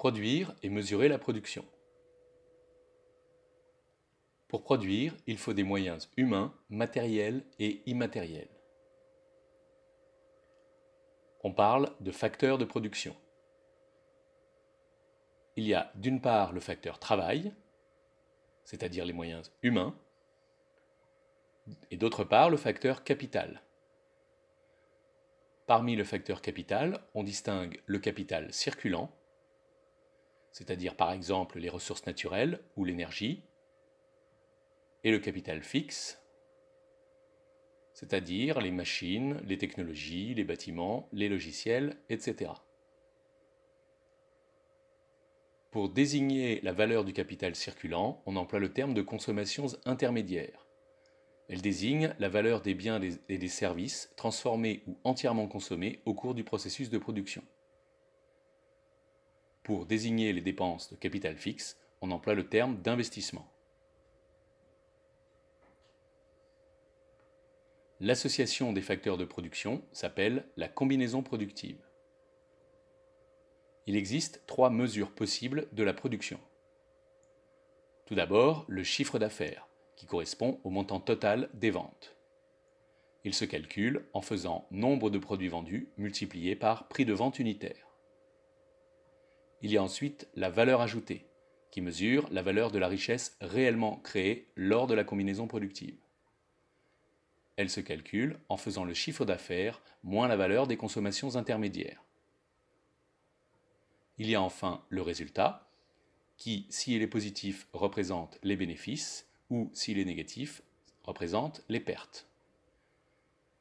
Produire et mesurer la production. Pour produire, il faut des moyens humains, matériels et immatériels. On parle de facteurs de production. Il y a d'une part le facteur travail, c'est-à-dire les moyens humains, et d'autre part le facteur capital. Parmi le facteur capital, on distingue le capital circulant, c'est-à-dire par exemple les ressources naturelles ou l'énergie, et le capital fixe, c'est-à-dire les machines, les technologies, les bâtiments, les logiciels, etc. Pour désigner la valeur du capital circulant, on emploie le terme de consommation intermédiaire. Elle désigne la valeur des biens et des services transformés ou entièrement consommés au cours du processus de production. Pour désigner les dépenses de capital fixe, on emploie le terme d'investissement. L'association des facteurs de production s'appelle la combinaison productive. Il existe trois mesures possibles de la production. Tout d'abord, le chiffre d'affaires, qui correspond au montant total des ventes. Il se calcule en faisant nombre de produits vendus multiplié par prix de vente unitaire. Il y a ensuite la valeur ajoutée, qui mesure la valeur de la richesse réellement créée lors de la combinaison productive. Elle se calcule en faisant le chiffre d'affaires moins la valeur des consommations intermédiaires. Il y a enfin le résultat, qui, s'il est positif, représente les bénéfices, ou s'il est négatif, représente les pertes.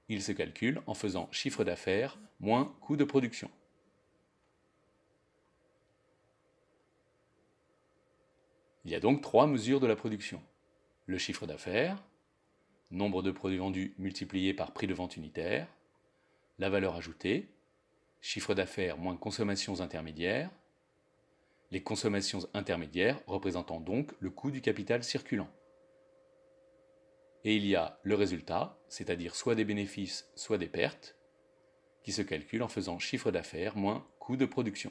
Il se calcule en faisant chiffre d'affaires moins coût de production. Il y a donc trois mesures de la production. Le chiffre d'affaires, nombre de produits vendus multiplié par prix de vente unitaire, la valeur ajoutée, chiffre d'affaires moins consommations intermédiaires, les consommations intermédiaires représentant donc le coût du capital circulant. Et il y a le résultat, c'est-à-dire soit des bénéfices, soit des pertes, qui se calcule en faisant chiffre d'affaires moins coût de production.